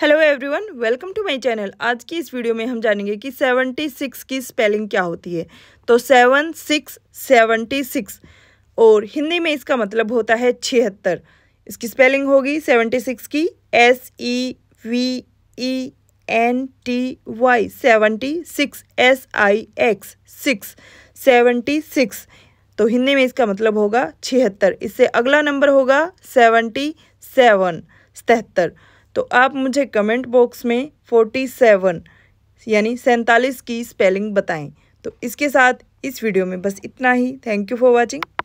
hello everyone welcome to my channel आज की इस वीडियो में हम जानेंगे कि 76 की स्पेलिंग क्या होती है तो सेवन सिक्स सेवनटी सिक्स और हिंदी में इसका मतलब होता है छिहत्तर इसकी स्पेलिंग होगी 76 की S E V E N T Y seventy six S I X six seventy six तो हिंदी में इसका मतलब होगा छिहत्तर इससे अगला नंबर होगा सेवेंटी सेवन सतहत्तर तो आप मुझे कमेंट बॉक्स में फोर्टी सेवन यानी सैंतालीस की स्पेलिंग बताएं तो इसके साथ इस वीडियो में बस इतना ही थैंक यू फॉर वॉचिंग